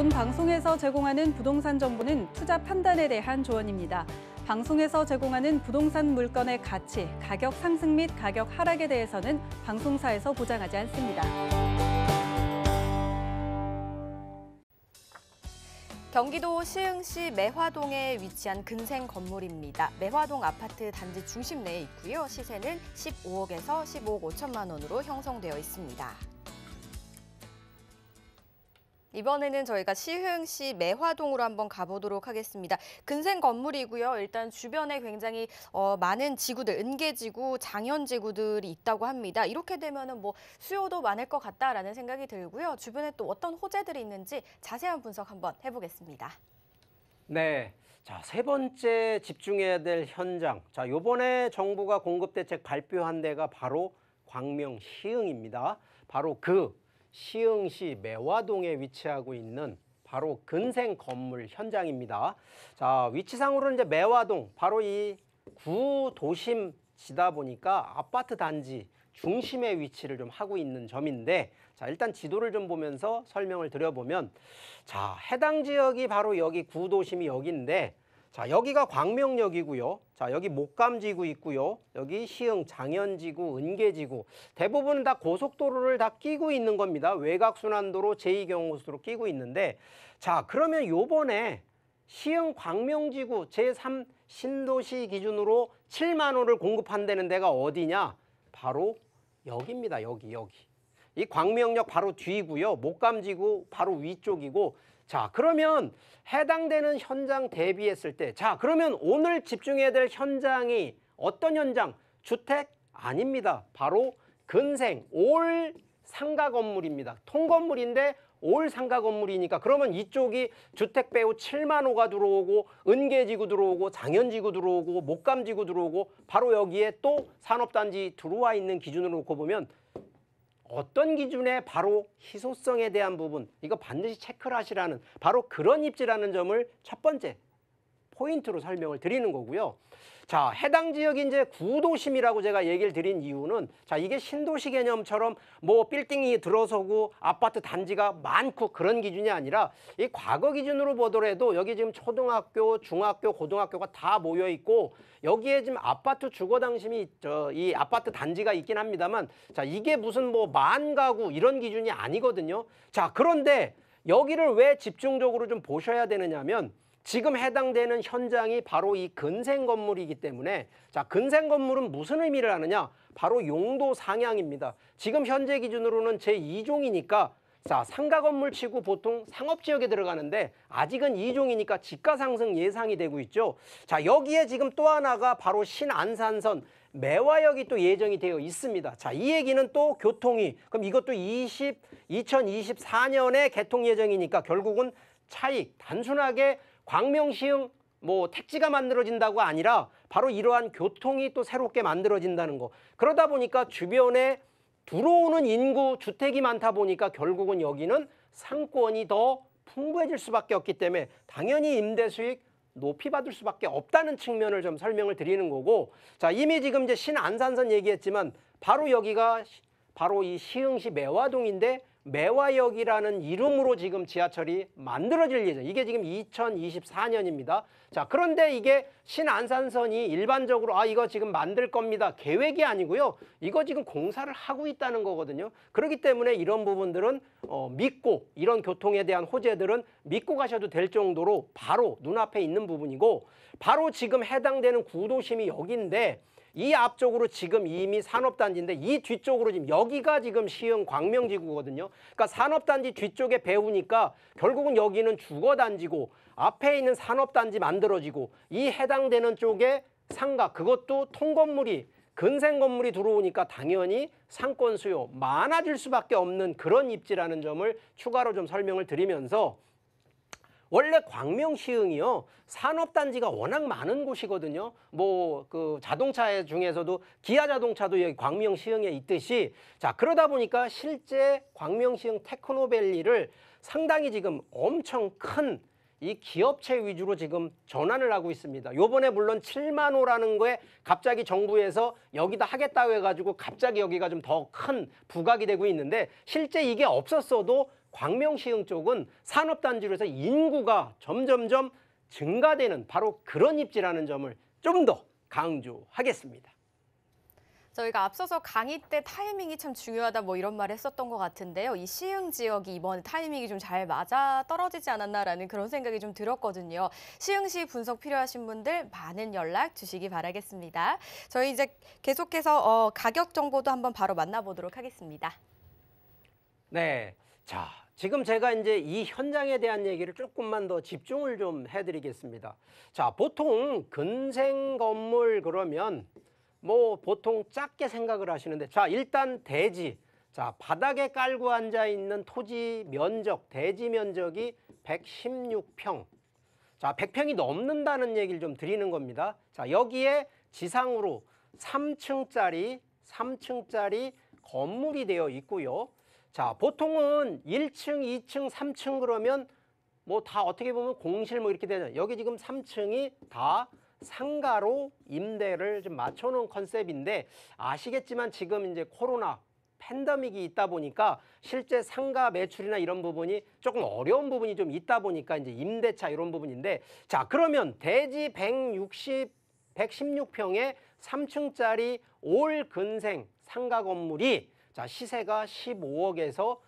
본 방송에서 제공하는 부동산 정보는 투자 판단에 대한 조언입니다. 방송에서 제공하는 부동산 물건의 가치, 가격 상승 및 가격 하락에 대해서는 방송사에서 보장하지 않습니다. 경기도 시흥시 매화동에 위치한 근생 건물입니다. 매화동 아파트 단지 중심 내에 있고요. 시세는 15억에서 15억 5천만 원으로 형성되어 있습니다. 이번에는 저희가 시흥시 매화동으로 한번 가보도록 하겠습니다. 근생 건물이고요. 일단 주변에 굉장히 어, 많은 지구들, 은계지구, 장현지구들이 있다고 합니다. 이렇게 되면 뭐 수요도 많을 것 같다라는 생각이 들고요. 주변에 또 어떤 호재들이 있는지 자세한 분석 한번 해보겠습니다. 네. 자, 세 번째 집중해야 될 현장. 자, 요번에 정부가 공급 대책 발표한 데가 바로 광명 시흥입니다. 바로 그 시흥시 매화동에 위치하고 있는 바로 근생 건물 현장입니다. 자, 위치상으로는 이제 매화동 바로 이 구도심지다 보니까 아파트 단지 중심의 위치를 좀 하고 있는 점인데 자, 일단 지도를 좀 보면서 설명을 드려보면 자, 해당 지역이 바로 여기 구도심이 여기인데 자, 여기가 광명역이고요. 자, 여기 목감지구 있고요. 여기 시흥, 장현지구, 은계지구. 대부분은 다 고속도로를 다 끼고 있는 겁니다. 외곽순환도로, 제2경호수로 끼고 있는데 자, 그러면 요번에 시흥 광명지구 제3 신도시 기준으로 7만 호를 공급한다는 데가 어디냐? 바로 여기입니다. 여기, 여기. 이 광명역 바로 뒤고요. 목감지구 바로 위쪽이고 자, 그러면 해당되는 현장 대비했을 때, 자, 그러면 오늘 집중해야 될 현장이 어떤 현장? 주택? 아닙니다. 바로 근생, 올 상가 건물입니다. 통건물인데 올 상가 건물이니까 그러면 이쪽이 주택 배우 7만 호가 들어오고 은계지구 들어오고 장현지구 들어오고 목감지구 들어오고 바로 여기에 또 산업단지 들어와 있는 기준으로 놓고 보면 어떤 기준에 바로 희소성에 대한 부분 이거 반드시 체크를 하시라는 바로 그런 입지라는 점을 첫 번째 포인트로 설명을 드리는 거고요. 자, 해당 지역이 이제 구도심이라고 제가 얘기를 드린 이유는 자, 이게 신도시 개념처럼 뭐 빌딩이 들어서고 아파트 단지가 많고 그런 기준이 아니라 이 과거 기준으로 보더라도 여기 지금 초등학교, 중학교, 고등학교가 다 모여 있고 여기에 지금 아파트 주거 당심이 저이 아파트 단지가 있긴 합니다만 자, 이게 무슨 뭐 만 가구 이런 기준이 아니거든요. 자, 그런데 여기를 왜 집중적으로 좀 보셔야 되느냐면 지금 해당되는 현장이 바로 이 근생 건물이기 때문에 자 근생 건물은 무슨 의미를 하느냐 바로 용도 상향입니다. 지금 현재 기준으로는 제2종이니까 자 상가 건물 치고 보통 상업 지역에 들어가는데 아직은 2종이니까 지가 상승 예상이 되고 있죠. 자 여기에 지금 또 하나가 바로 신안산선 매화역이 또 예정이 되어 있습니다. 자, 이 얘기는 또 교통이 그럼 이것도 20 2024년에 개통 예정이니까 결국은 차익 단순하게 광명시흥 뭐 택지가 만들어진다고 아니라 바로 이러한 교통이 또 새롭게 만들어진다는 거. 그러다 보니까 주변에 들어오는 인구 주택이 많다 보니까 결국은 여기는 상권이 더 풍부해질 수밖에 없기 때문에 당연히 임대 수익 높이 받을 수밖에 없다는 측면을 좀 설명을 드리는 거고 자 이미 지금 이제 신안산선 얘기했지만 바로 여기가 바로 이 시흥시 매화동인데 매화역이라는 이름으로 지금 지하철이 만들어질 예정. 이게 지금 2024년입니다. 자, 그런데 이게 신안산선이 일반적으로 아 이거 지금 만들 겁니다. 계획이 아니고요. 이거 지금 공사를 하고 있다는 거거든요. 그렇기 때문에 이런 부분들은 어, 믿고 이런 교통에 대한 호재들은 믿고 가셔도 될 정도로 바로 눈앞에 있는 부분이고 바로 지금 해당되는 구도심이 여기인데 이 앞쪽으로 지금 이미 산업단지인데 이 뒤쪽으로 지금 여기가 지금 시흥 광명지구거든요. 그러니까 산업단지 뒤쪽에 배우니까 결국은 여기는 주거단지고 앞에 있는 산업단지 만들어지고 이 해당되는 쪽에 상가 그것도 통건물이 근생 건물이 들어오니까 당연히 상권 수요 많아질 수밖에 없는 그런 입지라는 점을 추가로 좀 설명을 드리면서 원래 광명시흥이요 산업단지가 워낙 많은 곳이거든요. 뭐 그 자동차 중에서도 기아 자동차도 여기 광명시흥에 있듯이 자 그러다 보니까 실제 광명시흥 테크노밸리를 상당히 지금 엄청 큰 이 기업체 위주로 지금 전환을 하고 있습니다. 요번에 물론 7만 호라는 거에 갑자기 정부에서 여기다 하겠다고 해가지고 갑자기 여기가 좀 더 큰 부각이 되고 있는데 실제 이게 없었어도 광명시흥 쪽은 산업단지로 해서 인구가 점점점 증가되는 바로 그런 입지라는 점을 좀 더 강조하겠습니다. 저희가 앞서서 강의 때 타이밍이 참 중요하다 뭐 이런 말을 했었던 것 같은데요. 이 시흥 지역이 이번 타이밍이 좀 잘 맞아 떨어지지 않았나라는 그런 생각이 좀 들었거든요. 시흥시 분석 필요하신 분들 많은 연락 주시기 바라겠습니다. 저희 이제 계속해서 어, 가격 정보도 한번 바로 만나보도록 하겠습니다. 네. 자, 지금 제가 이제 이 현장에 대한 얘기를 조금만 더 집중을 좀 해드리겠습니다. 자, 보통 근생 건물 그러면 뭐 보통 작게 생각을 하시는데 자, 일단 대지. 자, 바닥에 깔고 앉아 있는 토지 면적, 대지 면적이 116평. 자, 100평이 넘는다는 얘기를 좀 드리는 겁니다. 자, 여기에 지상으로 3층짜리, 3층짜리 건물이 되어 있고요. 자, 보통은 1층, 2층, 3층 그러면 뭐 다 어떻게 보면 공실 뭐 이렇게 되잖 여기 지금 3층이 다 상가로 임대를 좀 맞춰놓은 컨셉인데 아시겠지만 지금 이제 코로나 팬더믹이 있다 보니까 실제 상가 매출이나 이런 부분이 조금 어려운 부분이 좀 있다 보니까 이제 임대차 이런 부분인데 자 그러면 대지 160 116평에 3층짜리 올 근생 상가 건물이 자, 시세가 15억에서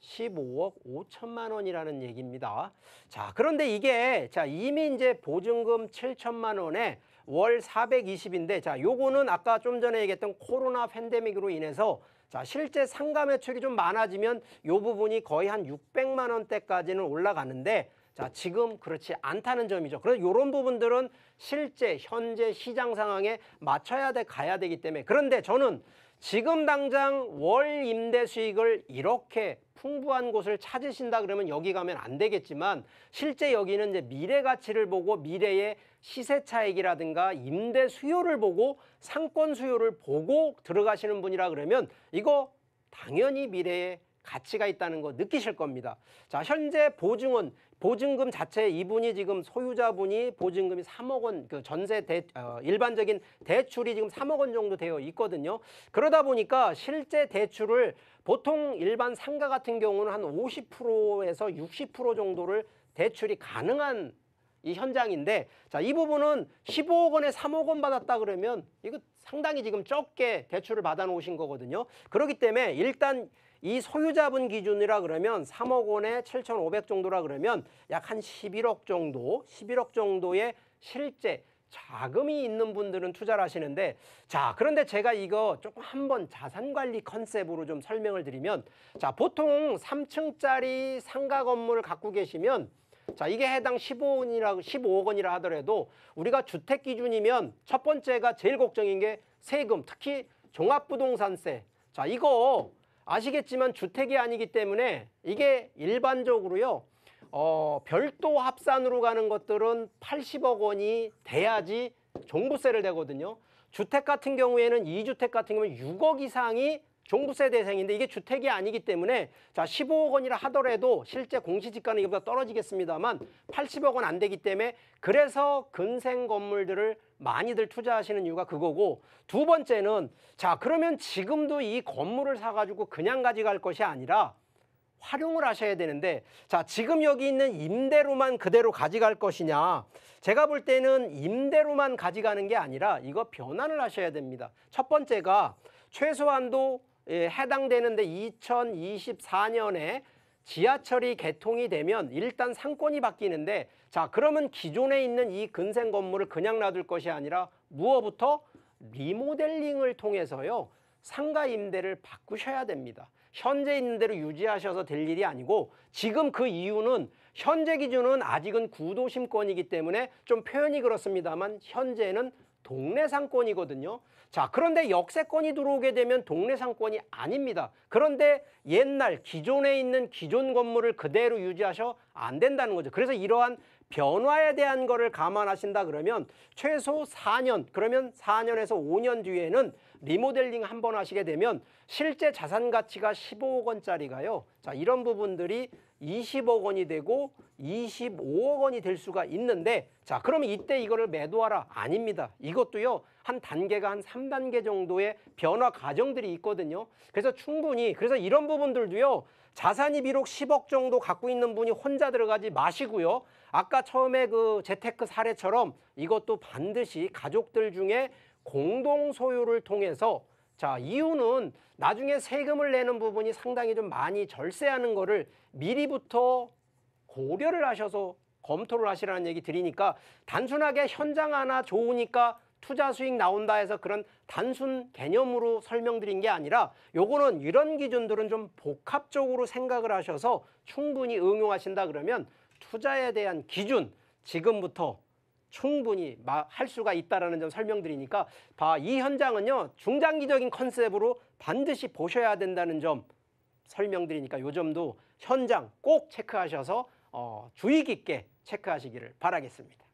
15억 5천만 원이라는 얘기입니다. 자, 그런데 이게 자, 이미 이제 보증금 7천만 원에 월 420인데 자, 요거는 아까 좀 전에 얘기했던 코로나 팬데믹으로 인해서 자, 실제 상가 매출이 좀 많아지면 요 부분이 거의 한 600만 원대까지는 올라가는데 자, 지금 그렇지 않다는 점이죠. 그래서 이런 부분들은 실제 현재 시장 상황에 맞춰야 돼 가야 되기 때문에 그런데 저는 지금 당장 월 임대 수익을 이렇게 풍부한 곳을 찾으신다 그러면 여기 가면 안 되겠지만 실제 여기는 이제 미래 가치를 보고 미래의 시세 차익이라든가 임대 수요를 보고 상권 수요를 보고 들어가시는 분이라 그러면 이거 당연히 미래에 가치가 있다는 거 느끼실 겁니다. 자, 현재 보증은 보증금 자체 이분이 지금 소유자분이 보증금이 3억 원, 그 전세 대, 어, 일반적인 대출이 지금 3억 원 정도 되어 있거든요. 그러다 보니까 실제 대출을 보통 일반 상가 같은 경우는 한 50%에서 60% 정도를 대출이 가능한 이 현장인데 자, 이 부분은 15억 원에 3억 원 받았다 그러면 이거 상당히 지금 적게 대출을 받아 놓으신 거거든요. 그렇기 때문에 일단 이 소유자분 기준이라 그러면 3억 원에 7,500 정도라 그러면 약 한 11억 정도, 11억 정도의 실제 자금이 있는 분들은 투자를 하시는데 자 그런데 제가 이거 조금 한번 자산관리 컨셉으로 좀 설명을 드리면 자 보통 3층짜리 상가 건물을 갖고 계시면 자, 이게 해당 15원이라 15억 원이라 하더라도 우리가 주택 기준이면 첫 번째가 제일 걱정인 게 세금, 특히 종합부동산세. 자, 이거 아시겠지만 주택이 아니기 때문에 이게 일반적으로요. 어, 별도 합산으로 가는 것들은 80억 원이 돼야지 종부세를 내거든요. 주택 같은 경우에는 이주택 같은 경우는 6억 이상이 종부세 대상인데 이게 주택이 아니기 때문에 자 15억 원이라 하더라도 실제 공시지가는 이보다 떨어지겠습니다만 80억 원 안 되기 때문에 그래서 근생 건물들을 많이들 투자하시는 이유가 그거고 두 번째는 자 그러면 지금도 이 건물을 사가지고 그냥 가져갈 것이 아니라 활용을 하셔야 되는데 자 지금 여기 있는 임대로만 그대로 가져갈 것이냐 제가 볼 때는 임대로만 가져가는 게 아니라 이거 변환을 하셔야 됩니다 첫 번째가 최소한도 예, 해당되는데 2024년에 지하철이 개통이 되면 일단 상권이 바뀌는데 자 그러면 기존에 있는 이 근생 건물을 그냥 놔둘 것이 아니라 무엇부터 리모델링을 통해서요 상가 임대를 바꾸셔야 됩니다. 현재 있는 대로 유지하셔서 될 일이 아니고 지금 그 이유는 현재 기준은 아직은 구도심권이기 때문에 좀 표현이 그렇습니다만 현재는 동네 상권이거든요. 자, 그런데 역세권이 들어오게 되면 동네 상권이 아닙니다. 그런데 옛날 기존에 있는 기존 건물을 그대로 유지하셔 안 된다는 거죠. 그래서 이러한 변화에 대한 거를 감안하신다 그러면 최소 4년, 그러면 4년에서 5년 뒤에는 리모델링 한 번 하시게 되면 실제 자산 가치가 15억 원짜리가요. 자, 이런 부분들이 20억 원이 되고 25억 원이 될 수가 있는데 자, 그러면 이때 이거를 매도하라. 아닙니다. 이것도요. 한 단계가 한 3단계 정도의 변화 과정들이 있거든요. 그래서 충분히 그래서 이런 부분들도요. 자산이 비록 10억 정도 갖고 있는 분이 혼자 들어가지 마시고요. 아까 처음에 그 재테크 사례처럼 이것도 반드시 가족들 중에 공동 소유를 통해서 자 이유는 나중에 세금을 내는 부분이 상당히 좀 많이 절세하는 거를 미리부터 고려를 하셔서 검토를 하시라는 얘기 드리니까 단순하게 현장 하나 좋으니까 투자 수익 나온다 해서 그런 단순 개념으로 설명드린 게 아니라 요거는 이런 기준들은 좀 복합적으로 생각을 하셔서 충분히 응용하신다 그러면 투자에 대한 기준 지금부터 충분히 할 수가 있다는 점 설명드리니까 봐, 이 현장은요 중장기적인 컨셉으로 반드시 보셔야 된다는 점 설명드리니까 요 점도 현장 꼭 체크하셔서 어, 주의 깊게 체크하시기를 바라겠습니다.